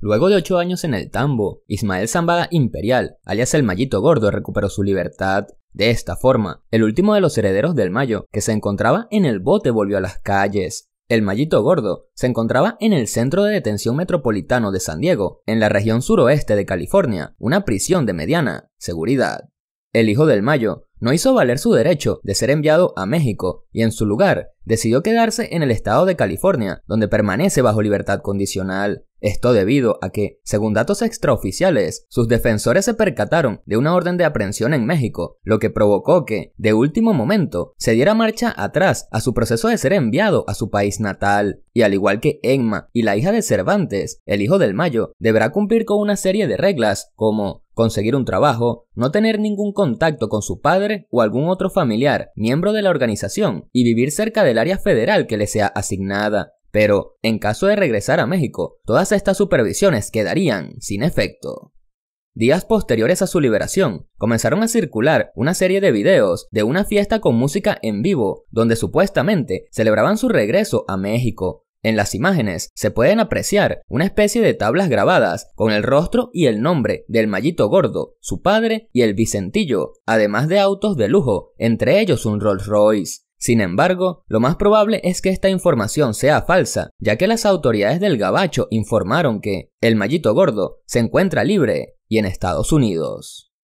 Luego de ocho años en el tambo, Ismael Zambada Imperial, alias el Mallito Gordo, recuperó su libertad. De esta forma, el último de los herederos del Mayo, que se encontraba en el bote, volvió a las calles. El Mallito Gordo se encontraba en el Centro de Detención Metropolitano de San Diego, en la región suroeste de California, una prisión de mediana seguridad. El hijo del Mayo no hizo valer su derecho de ser enviado a México y en su lugar decidió quedarse en el estado de California, donde permanece bajo libertad condicional. Esto debido a que, según datos extraoficiales, sus defensores se percataron de una orden de aprehensión en México, lo que provocó que, de último momento, se diera marcha atrás a su proceso de ser enviado a su país natal. Y al igual que Enma y la hija de Cervantes, el hijo del Mayo deberá cumplir con una serie de reglas como conseguir un trabajo, no tener ningún contacto con su padre o algún otro familiar, miembro de la organización, y vivir cerca del área federal que le sea asignada pero en caso de regresar a México, todas estas supervisiones quedarían sin efecto. Días posteriores a su liberación, comenzaron a circular una serie de videos de una fiesta con música en vivo, donde supuestamente celebraban su regreso a México. En las imágenes se pueden apreciar una especie de tablas grabadas con el rostro y el nombre del Mallito Gordo, su padre y el Vicentillo, además de autos de lujo, entre ellos un Rolls Royce. Sin embargo, lo más probable es que esta información sea falsa, ya que las autoridades del Gabacho informaron que el mallito gordo se encuentra libre y en Estados Unidos.